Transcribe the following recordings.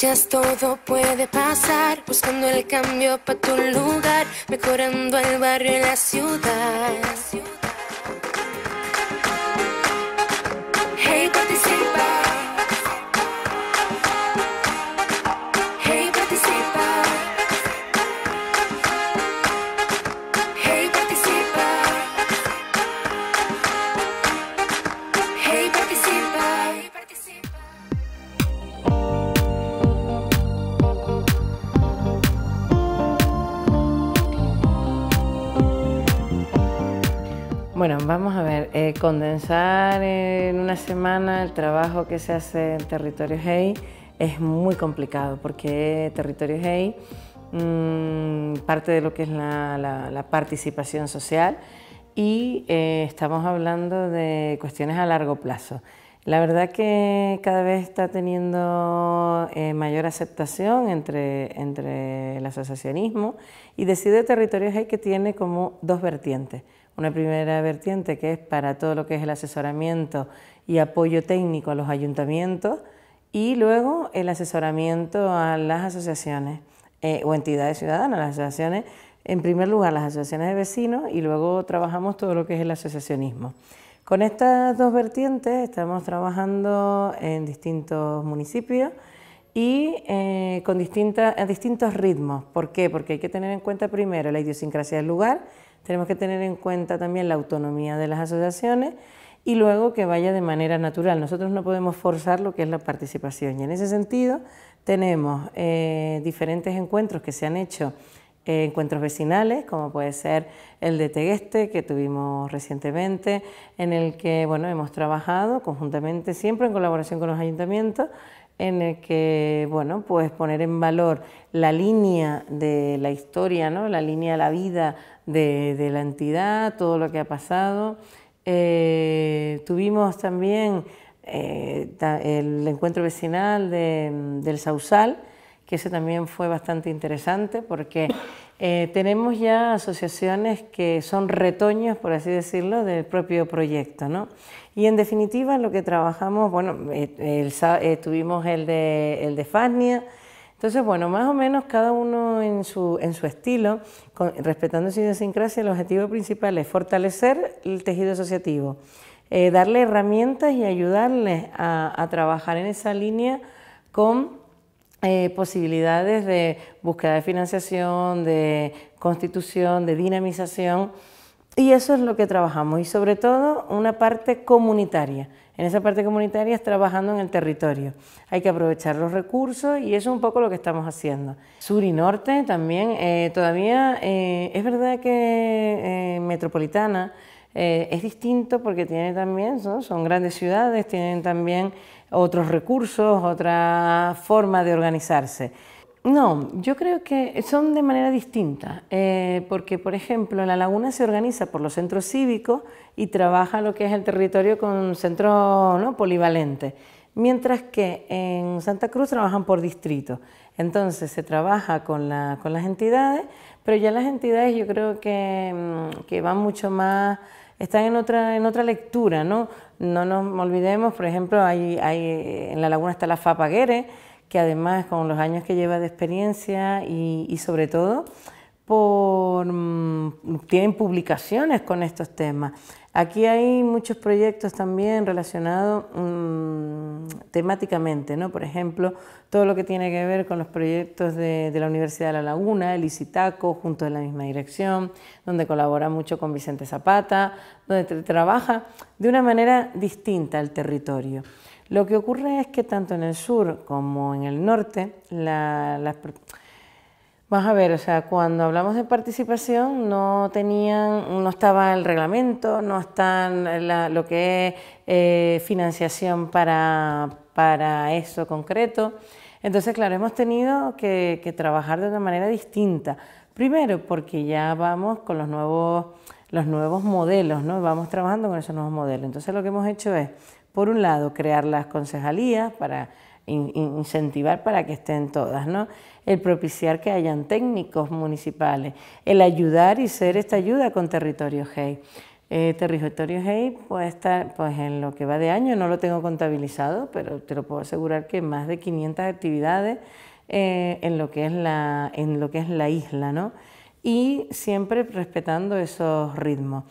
Ya todo puede pasar, buscando el cambio para tu lugar, mejorando el barrio y la ciudad. condensar en una semana el trabajo que se hace en Territorio Hey es muy complicado porque Territorio Hey mm, parte de lo que es la, participación social y eh, estamos hablando de cuestiones a largo plazo. La verdad que cada vez está teniendo eh, mayor aceptación entre, el asociacionismo y decide Territorio Hey que tiene como dos vertientes. Una primera vertiente que es para todo lo que es el asesoramiento y apoyo técnico a los ayuntamientos y luego el asesoramiento a las asociaciones eh, o entidades ciudadanas, las asociaciones, en primer lugar las asociaciones de vecinos y luego trabajamos todo lo que es el asociacionismo. Con estas dos vertientes estamos trabajando en distintos municipios y eh, con a distintos ritmos. ¿Por qué? Porque hay que tener en cuenta primero la idiosincrasia del lugar tenemos que tener en cuenta también la autonomía de las asociaciones y luego que vaya de manera natural. Nosotros no podemos forzar lo que es la participación y en ese sentido tenemos eh, diferentes encuentros que se han hecho, eh, encuentros vecinales, como puede ser el de Tegueste que tuvimos recientemente, en el que bueno, hemos trabajado conjuntamente, siempre en colaboración con los ayuntamientos, en el que, bueno, pues poner en valor la línea de la historia, ¿no? la línea de la vida de, la entidad, todo lo que ha pasado. Eh, tuvimos también eh, el encuentro vecinal del Sausal, que ese también fue bastante interesante porque eh, tenemos ya asociaciones que son retoños, por así decirlo, del propio proyecto. ¿no? Y en definitiva lo que trabajamos, bueno, eh, eh, tuvimos el de, el de Fasnia, entonces, bueno, más o menos cada uno en su, en su estilo, respetando su idiosincrasia, el objetivo principal es fortalecer el tejido asociativo, darle herramientas y ayudarles a, a trabajar en esa línea con eh, posibilidades de búsqueda de financiación, de constitución, de dinamización. Y eso es lo que trabajamos y sobre todo una parte comunitaria. En esa parte comunitaria es trabajando en el territorio. Hay que aprovechar los recursos y eso es un poco lo que estamos haciendo. Sur y norte también, eh, todavía eh, es verdad que Metropolitana es distinto porque tiene también, son grandes ciudades, tienen también otros recursos, otra forma de organizarse. No, yo creo que son de manera distinta, eh, porque por ejemplo la laguna se organiza por los centros cívicos y trabaja lo que es el territorio con centros ¿no? polivalentes, mientras que en Santa Cruz trabajan por distrito. Entonces se trabaja con, las entidades, pero ya las entidades yo creo mm, que, van mucho más están en otra, en otra lectura, ¿no? No nos olvidemos, por ejemplo, hay, hay, en la laguna está la Fapaguere, que además con los años que lleva de experiencia y, y sobre todo por, mm, tienen publicaciones con estos temas. Aquí hay muchos proyectos también relacionados mm, temáticamente, ¿no? Por ejemplo, todo lo que tiene que ver con los proyectos de, la Universidad de La Laguna, el ICITACO, junto de la misma dirección, donde colabora mucho con Vicente Zapata, donde trabaja de una manera distinta al territorio. Lo que ocurre es que tanto en el sur como en el norte, las Vas a ver, o sea, cuando hablamos de participación no tenían, no estaba el reglamento, no está lo que es eh, financiación para, para, eso concreto. Entonces, claro, hemos tenido que, trabajar de una manera distinta. Primero, porque ya vamos con los nuevos, los nuevos modelos, ¿no? Vamos trabajando con esos nuevos modelos. Entonces, lo que hemos hecho es, por un lado, crear las concejalías para incentivar para que estén todas, ¿no? el propiciar que hayan técnicos municipales, el ayudar y ser esta ayuda con Territorio Hey. Eh, territorio Hey puede estar pues, en lo que va de año, no lo tengo contabilizado, pero te lo puedo asegurar que más de 500 actividades eh, en, lo que es la, en lo que es la isla, ¿no? Y siempre respetando esos ritmos.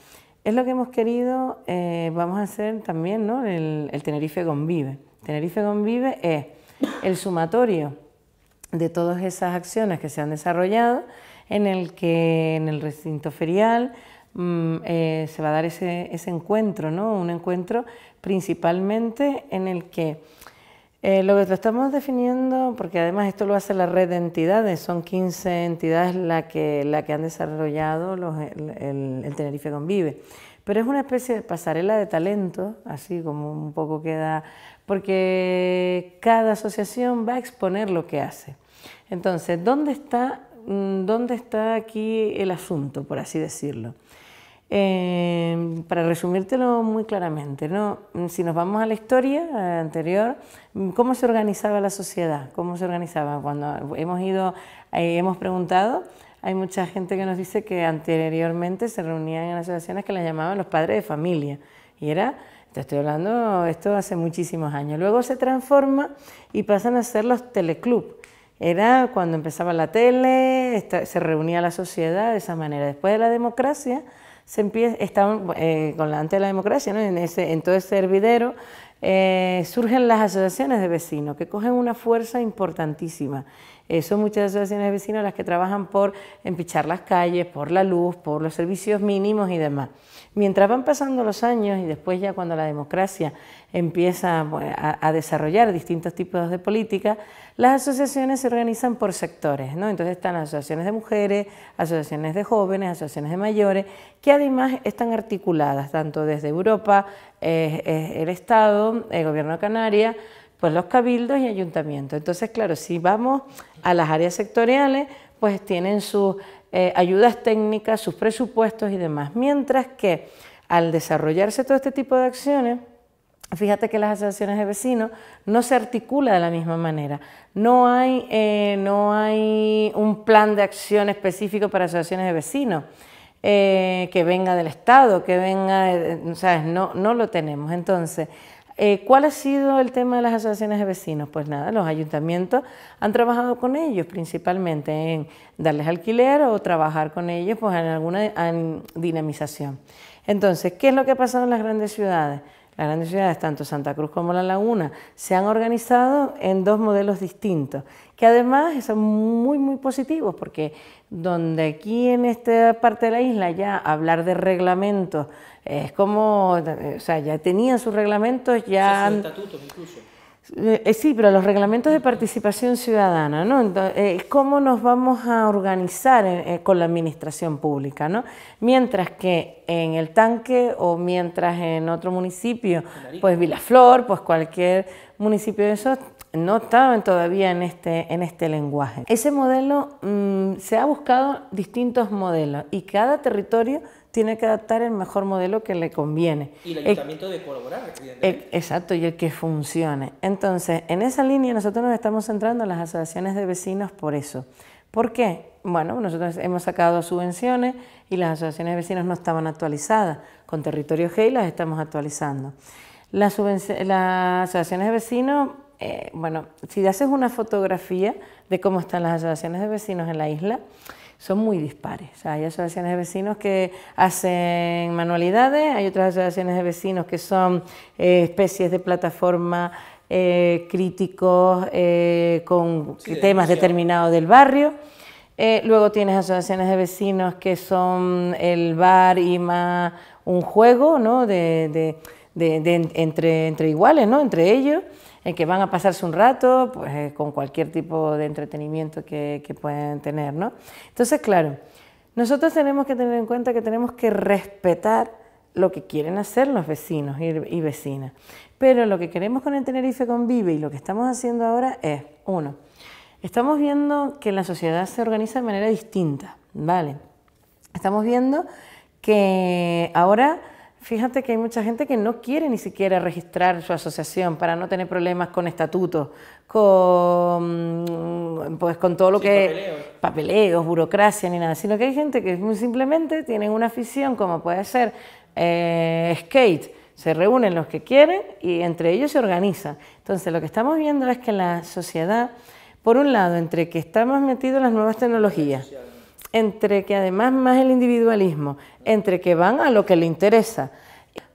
Es lo que hemos querido, eh, vamos a hacer también, ¿no? El, el Tenerife Convive. Tenerife Convive es el sumatorio de todas esas acciones que se han desarrollado en el que en el recinto ferial mm, eh, se va a dar ese, encuentro, ¿no? un encuentro principalmente en el que eh, lo que estamos definiendo, porque además esto lo hace la red de entidades, son 15 entidades las que, la que han desarrollado el, Tenerife Convive, pero es una especie de pasarela de talento, así como un poco queda, porque cada asociación va a exponer lo que hace. Entonces, ¿dónde está, mm, dónde está aquí el asunto, por así decirlo? Em, para resumírtelo muy claramente, si nos vamos a la historia anterior, ¿cómo se organizaba la sociedad? ¿Cómo se organizaba? Cuando hemos ido, eh, hemos preguntado, hay mucha gente que nos dice que anteriormente se reunían en asociaciones que las llamaban los padres de familia. Y era, te estoy hablando, esto hace muchísimos años. Luego se transforma y pasan a ser los teleclubs era cuando empezaba la tele, se reunía la sociedad de esa manera. Después de la democracia, se empieza, eh, con la, antes de la democracia, ¿no? en, ese, en todo ese hervidero, eh, surgen las asociaciones de vecinos que cogen una fuerza importantísima son muchas asociaciones de vecinos las que trabajan por empichar las calles, por la luz, por los servicios mínimos y demás. Mientras van pasando los años y después ya cuando la democracia empieza pues, a, desarrollar distintos tipos de políticas, las asociaciones se organizan por sectores. ¿no? Entonces están asociaciones de mujeres, asociaciones de jóvenes, asociaciones de mayores, que además están articuladas tanto desde Europa, eh, eh, el Estado, el Gobierno de Canarias, pues los cabildos y ayuntamientos. Entonces, claro, si vamos a las áreas sectoriales, pues tienen sus eh, ayudas técnicas, sus presupuestos y demás. Mientras que al desarrollarse todo este tipo de acciones, Fíjate que las asociaciones de vecinos no se articula de la misma manera. No hay, eh, no hay un plan de acción específico para asociaciones de vecinos eh, que venga del Estado, que venga, ¿sabes? No, no lo tenemos. Entonces, eh, ¿Cuál ha sido el tema de las asociaciones de vecinos? Pues nada, los ayuntamientos han trabajado con ellos principalmente en darles alquiler o trabajar con ellos pues, en alguna dinamización. Entonces, ¿qué es lo que ha pasado en las grandes ciudades? Las grandes ciudades, tanto Santa Cruz como La Laguna, se han organizado en dos modelos distintos, que además son muy, muy positivos porque donde aquí en esta parte de la isla ya hablar de reglamentos es como, o sea, ya tenían sus reglamentos, ya... Sí, estatutos incluso. Eh, eh, sí, pero los reglamentos de participación ciudadana, ¿no? Entonces, eh, ¿Cómo nos vamos a organizar con la administración pública, ¿no? Mientras que en el tanque o mientras en otro municipio, pues Vilaflor, pues cualquier municipio de esos no estaban todavía en este, en este lenguaje. Ese modelo mm, se ha buscado distintos modelos y cada territorio tiene que adaptar el mejor modelo que le conviene. Y el e ayuntamiento de colaborar, e, exacto, y el que funcione. Entonces, en esa línea nosotros nos estamos centrando en las asociaciones de vecinos por eso. ¿Por qué? Bueno, nosotros hemos sacado subvenciones y las asociaciones de vecinos no estaban actualizadas. Con Territorio G las estamos actualizando. Las, las asociaciones de vecinos eh, bueno, si haces una fotografía de cómo están las asociaciones de vecinos en la isla, son muy dispares. O sea, hay asociaciones de vecinos que hacen manualidades, hay otras asociaciones de vecinos que son eh, especies de plataforma eh, críticos con temas determinados del barrio. luego tienes asociaciones de vecinos que son el bar y más un juego ¿no? de entre, entre iguales, ¿no? entre ellos en que van a pasarse un rato pues, eh, con cualquier tipo de entretenimiento que, que puedan tener. Entonces, claro, nosotros tenemos que tener en cuenta que tenemos que respetar lo que quieren hacer los vecinos y vecinas. Pero lo que queremos con el Tenerife Convive y lo que estamos haciendo ahora es, uno, estamos viendo que la sociedad se organiza de manera distinta, ¿vale? Estamos viendo que ahora Fíjate que hay mucha gente que no quiere ni siquiera registrar su asociación para no tener problemas con estatutos, con, pues, con todo lo que papeleos. burocracia ni nada, sino que hay gente que muy simplemente tienen una afición como puede ser eh, skate. Se reúnen los que quieren y entre ellos se organizan. Entonces lo que estamos viendo es que la sociedad, por un lado, entre que estamos metidos en las nuevas tecnologías, entre que además más el individualismo, entre que van a lo que le interesa.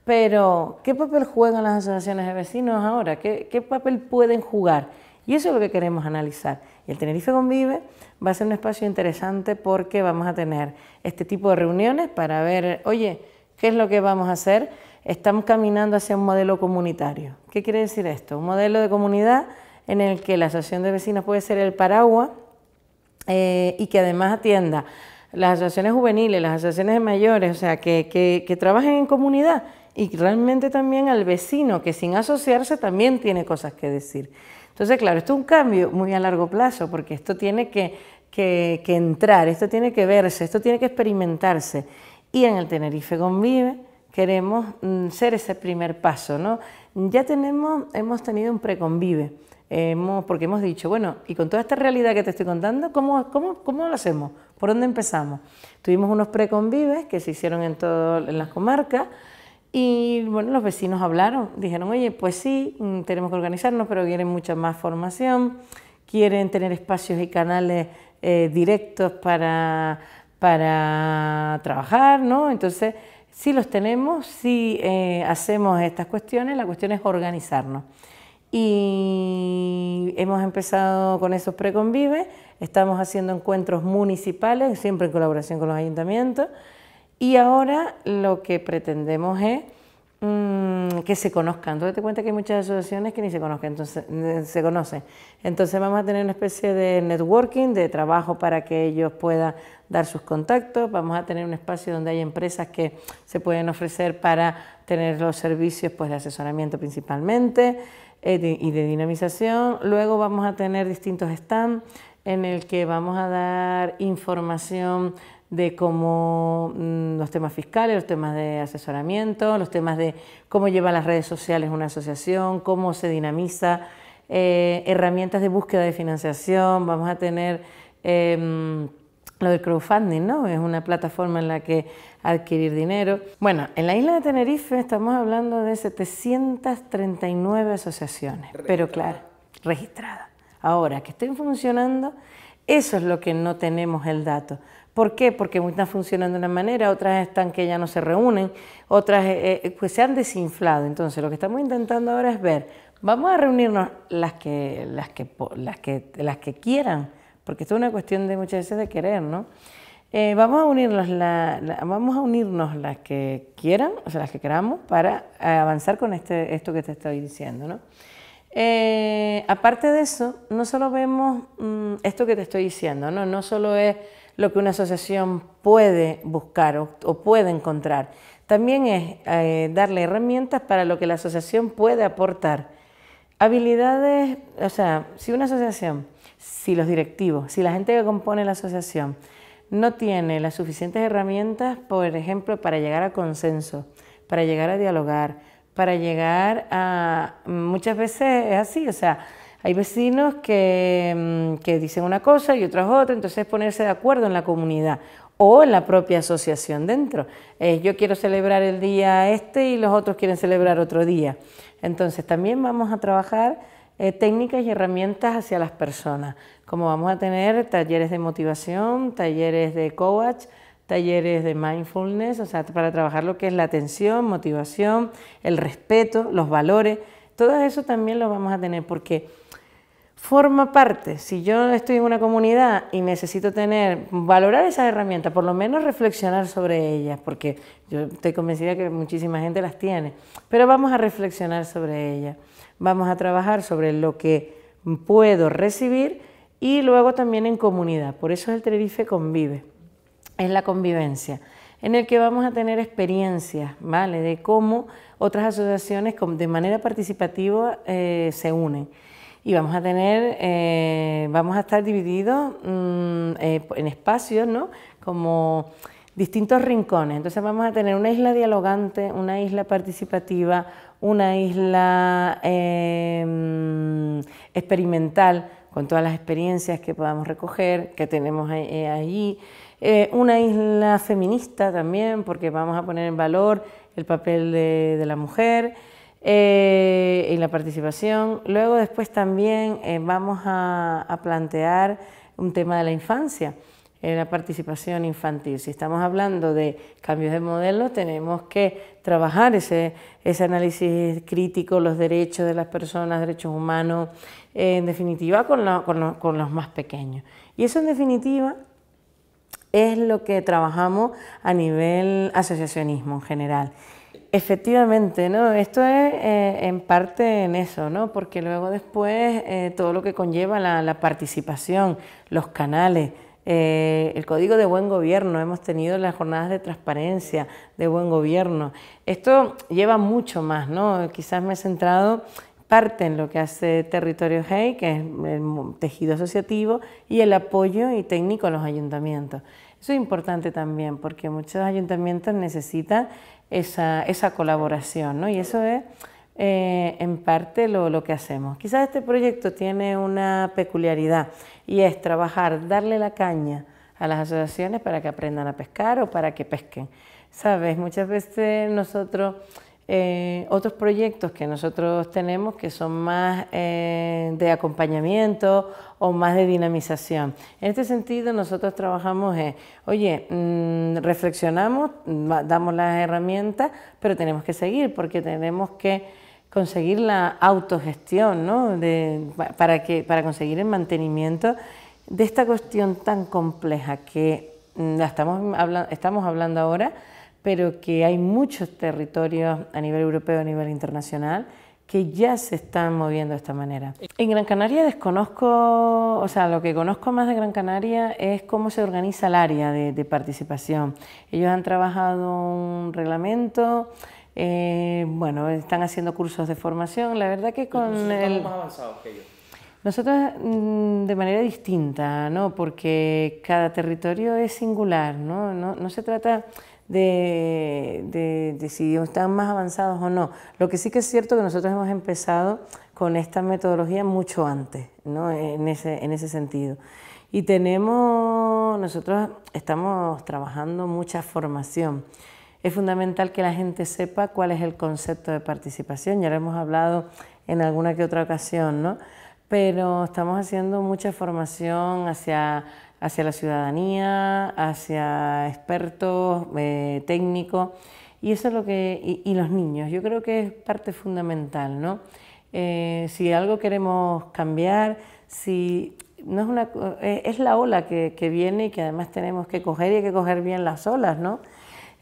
Pero, ¿qué papel juegan las asociaciones de vecinos ahora? ¿Qué, qué papel pueden jugar? Y eso es lo que queremos analizar. Y el Tenerife Convive va a ser un espacio interesante porque vamos a tener este tipo de reuniones para ver, oye, ¿qué es lo que vamos a hacer? Estamos caminando hacia un modelo comunitario. ¿Qué quiere decir esto? Un modelo de comunidad en el que la asociación de vecinos puede ser el paraguas eh, y que además atienda las asociaciones juveniles, las asociaciones de mayores, o sea, que, que, trabajen en comunidad y realmente también al vecino que sin asociarse también tiene cosas que decir. Entonces, claro, esto es un cambio muy a largo plazo porque esto tiene que, que, que entrar, esto tiene que verse, esto tiene que experimentarse. Y en el Tenerife Convive queremos mm, ser ese primer paso, ¿no? Ya tenemos, hemos tenido un preconvive porque hemos dicho, bueno, y con toda esta realidad que te estoy contando, ¿cómo, lo hacemos? ¿Por dónde empezamos? Tuvimos unos preconvives que se hicieron en, todo, en las comarcas y bueno, los vecinos hablaron, dijeron, oye, pues sí, mm, tenemos que organizarnos, pero quieren mucha más formación, quieren tener espacios y canales eh, directos para, para trabajar, ¿no? Entonces, sí los tenemos, sí eh, hacemos estas cuestiones, la cuestión es organizarnos y hemos empezado con esos preconvives, estamos haciendo encuentros municipales, siempre en colaboración con los ayuntamientos, y ahora lo que pretendemos es mm, que se conozcan. Tú te cuenta que hay muchas asociaciones que ni se conocen, entonces se conocen. Entonces vamos a tener una especie de networking, de trabajo para que ellos puedan dar sus contactos, vamos a tener un espacio donde hay empresas que se pueden ofrecer para tener los servicios pues, de asesoramiento principalmente. Eh, y de dinamización. Luego vamos a tener distintos stands en el que vamos a dar información de cómo mm, los temas fiscales, los temas de asesoramiento, los temas de cómo lleva las redes sociales una asociación, cómo se dinamiza, eh, herramientas de búsqueda de financiación, vamos a tener... Em, lo del crowdfunding, ¿no? Es una plataforma en la que adquirir dinero. Bueno, en la isla de Tenerife estamos hablando de 739 asociaciones, pero claro, registradas. Ahora, que estén funcionando, eso es lo que no tenemos el dato. ¿Por qué? Porque muchas funcionan de una manera, otras están que ya no se reúnen, otras eh, eh, pues se han desinflado. Entonces, lo que estamos intentando ahora es ver, vamos a reunirnos las que, las que, las que, las que quieran, porque esto es una cuestión de muchas veces de querer, ¿no? Eh, vamos, a unirnos vamos a unirnos las que quieran, o sea, las que queramos, para avanzar con este, esto que te estoy diciendo. ¿no? Eh, aparte de eso, no solo vemos mm, esto que te estoy diciendo, ¿no? no solo es lo que una asociación puede buscar o, puede encontrar, también es eh, darle herramientas para lo que la asociación puede aportar. Habilidades, o sea, si una asociación si los directivos, si la gente que compone la asociación no tiene las suficientes herramientas, por ejemplo, para llegar a consenso, para llegar a dialogar, para llegar a... Muchas veces es así, o sea, hay vecinos que, mm, dicen una cosa y otros otra, entonces ponerse de acuerdo en la comunidad o en la propia asociación dentro. yo quiero celebrar el día este y los otros quieren celebrar otro día. Entonces también vamos a trabajar eh, técnicas y herramientas hacia las personas, como vamos a tener talleres de motivación, talleres de coach, talleres de mindfulness, o sea, para trabajar lo que es la atención, motivación, el respeto, los valores, todo eso también lo vamos a tener porque forma parte, si yo estoy en una comunidad y necesito tener, valorar esas herramientas, por lo menos reflexionar sobre ellas, porque yo estoy convencida que muchísima gente las tiene, pero vamos a reflexionar sobre ellas vamos a trabajar sobre lo que puedo recibir y luego también en comunidad. Por eso el Tenerife convive, es la convivencia, en el que vamos a tener experiencias, ¿vale? De cómo otras asociaciones de manera participativa eh, se unen. Y vamos a tener, eh, vamos a estar divididos mm, eh, en espacios, ¿no? Como distintos rincones. Entonces vamos a tener una isla dialogante, una isla participativa, una isla em, experimental con todas las experiencias que podamos recoger, que tenemos eh, allí. Eh, una isla feminista también, porque vamos a poner en valor el papel de, la mujer eh, y la participación. Luego después también vamos a plantear un tema de la infancia en la participación infantil. Si estamos hablando de cambios de modelo, tenemos que trabajar ese, análisis crítico, los derechos de las personas, derechos humanos, eh, en definitiva con, los más pequeños. Y eso en definitiva es lo que trabajamos a nivel asociacionismo en general. Efectivamente, ¿no? Esto es eh, en parte en eso, ¿no? Porque luego después eh, todo lo que conlleva la participación, los canales, eh, el código de buen gobierno, hemos tenido las jornadas de transparencia, de buen gobierno. Esto lleva mucho más, ¿no? Quizás me he centrado parte en lo que hace Territorio Hey, que es el tejido asociativo, y el apoyo y técnico a los ayuntamientos. Eso es importante también, porque muchos ayuntamientos necesitan esa, colaboración, ¿no? Y eso es eh, en parte lo, que hacemos. Quizás este proyecto tiene una peculiaridad y es trabajar, darle la caña a las asociaciones para que aprendan a pescar o para que pesquen. Sabes, muchas veces nosotros, eh, otros proyectos que nosotros tenemos que son más eh, de acompañamiento o más de dinamización. En este sentido nosotros trabajamos en, oye, mm, reflexionamos, mm, damos las herramientas, pero tenemos que seguir porque tenemos que conseguir la autogestión, ¿no? para, que, para conseguir el mantenimiento de esta cuestión tan compleja que mm, estamos, estamos hablando ahora, pero que hay muchos territorios a nivel europeo, a nivel internacional, que ya se están moviendo de esta manera. En Gran Canaria desconozco, o sea, lo que conozco más de Gran Canaria es cómo se organiza el área de, de participación. Ellos han trabajado un reglamento, eh, bueno, están haciendo cursos de formación, la verdad que con... el... más avanzados que ellos. Nosotros mm, de manera distinta, ¿no? porque cada territorio es singular, no, no, se trata de, de, si están más avanzados o no. Lo que sí que es cierto que nosotros hemos empezado con esta metodología mucho antes, ¿no? en, ese, en ese sentido. Y tenemos, nosotros estamos trabajando mucha formación. Es fundamental que la gente sepa cuál es el concepto de participación, ya lo hemos hablado en alguna que otra ocasión, ¿no? Pero estamos haciendo mucha formación hacia, la ciudadanía, hacia expertos, eh, técnicos, y eso es lo que. Y, los niños, yo creo que es parte fundamental, ¿no? Eh, si algo queremos cambiar, si no es una eh, es la ola que, que, viene y que además tenemos que coger y hay que coger bien las olas, ¿no?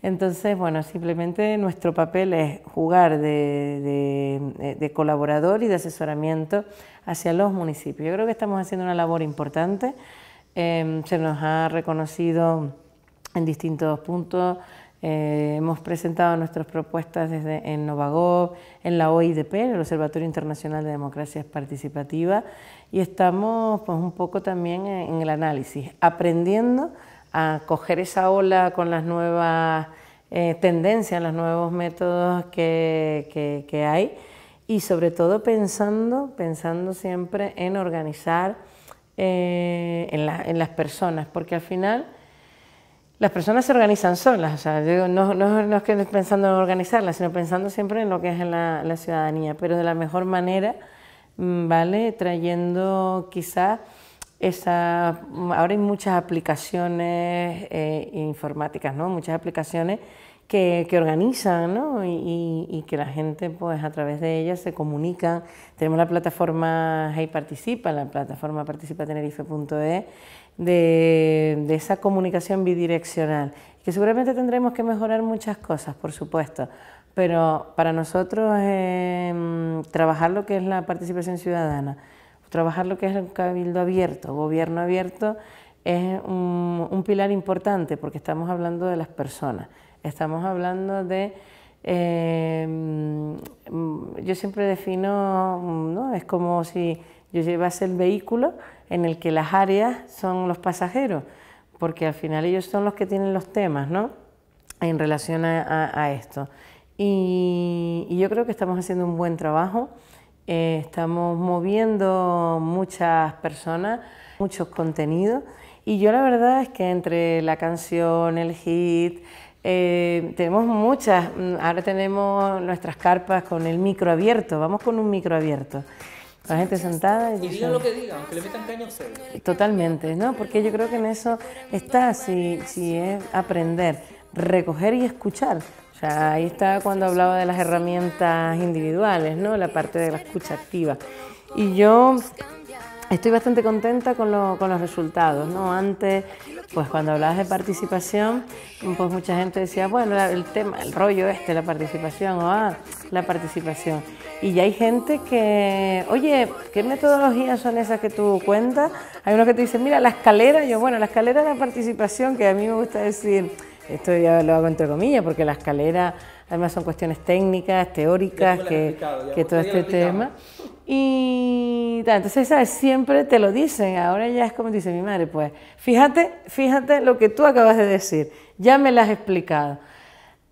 Entonces, bueno, simplemente nuestro papel es jugar eh, de, colaborador y de asesoramiento hacia los municipios. Yo creo que estamos haciendo una labor importante. Em, se nos ha reconocido en distintos puntos. Eh, hemos presentado nuestras propuestas desde en Novagov, en la OIDP, el Observatorio Internacional de Democracias Participativas, y estamos pues, un poco también en el análisis, aprendiendo a coger esa ola con las nuevas eh, tendencias, los nuevos métodos que, hay y sobre todo pensando, pensando siempre en organizar eh, en, las personas, porque al final las personas se organizan solas, o no, es que pensando en organizarlas, sino pensando siempre en lo que es la, ciudadanía, pero de la mejor manera, mm, ¿vale? Trayendo quizás Mm, ahora hay muchas aplicaciones eh, informáticas, ¿no? muchas aplicaciones que, que organizan ¿no? y, que la gente pues, a través de ellas se comunica. Tenemos la plataforma Hey Participa, la plataforma participatenerife.es, de, esa comunicación bidireccional, que seguramente tendremos que mejorar muchas cosas, por supuesto, pero para nosotros eh, mm, trabajar lo que es la participación ciudadana, trabajar lo que es el cabildo abierto, gobierno abierto, es un, pilar importante porque estamos hablando de las personas, estamos hablando de... Eh, mm, yo siempre defino, mm, ¿no? es como si yo llevase el vehículo en el que las áreas son los pasajeros, porque al final ellos son los que tienen los temas ¿no? en relación a, esto. y yo creo que estamos haciendo un buen trabajo. Eh, estamos moviendo muchas personas, muchos contenidos y yo la verdad es que entre la canción, el hit, eh, tenemos muchas, mm, ahora tenemos nuestras carpas con el micro abierto, vamos con un micro abierto. La gente sentada y... digan lo que digan, que le metan caño a Totalmente, ¿no? Porque yo creo que en eso está, si, si es aprender recoger y escuchar. O ahí está cuando hablaba de las herramientas individuales, ¿no? La parte de la escucha activa. Y yo estoy bastante contenta con, los resultados, ¿no? Antes, pues cuando hablabas de participación, pues mucha gente decía, bueno, el tema, el rollo este, la participación, o ah, la participación. Y ya hay gente que, oye, ¿qué metodologías son esas que tú cuentas? Hay unos que te dicen, mira, la escalera, yo, bueno, la escalera de la participación, que a mí me gusta decir, esto ya lo hago entre comillas, porque la escalera, además son cuestiones técnicas, teóricas, que, todo este tema. Y entonces, ¿sabes? Siempre te lo dicen, ahora ya es como dice mi madre, pues, fíjate, fíjate lo que tú acabas de decir, ya me lo has explicado.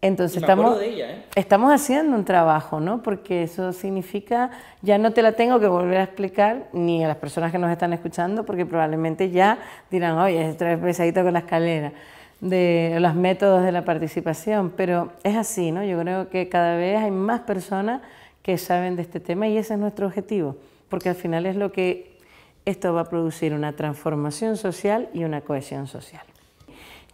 Entonces estamos, ¿eh? estamos haciendo un trabajo, ¿no? Porque eso significa, ya no te la tengo que volver a explicar ni a las personas que nos están escuchando, porque probablemente ya dirán, oye, otra vez pesadito con la escalera de los métodos de la participación, pero es así, ¿no? Yo creo que cada vez hay más personas que saben de este tema y ese es nuestro objetivo, porque al final es lo que esto va a producir una transformación social y una cohesión social.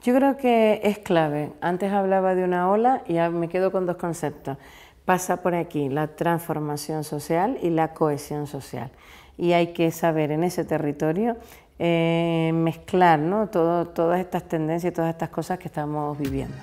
Yo creo que es clave. Antes hablaba de una ola y me quedo con dos conceptos. Pasa por aquí la transformación social y la cohesión social. Y hay que saber en ese territorio eh, mezclar ¿no? todas estas tendencias y todas estas cosas que estamos viviendo.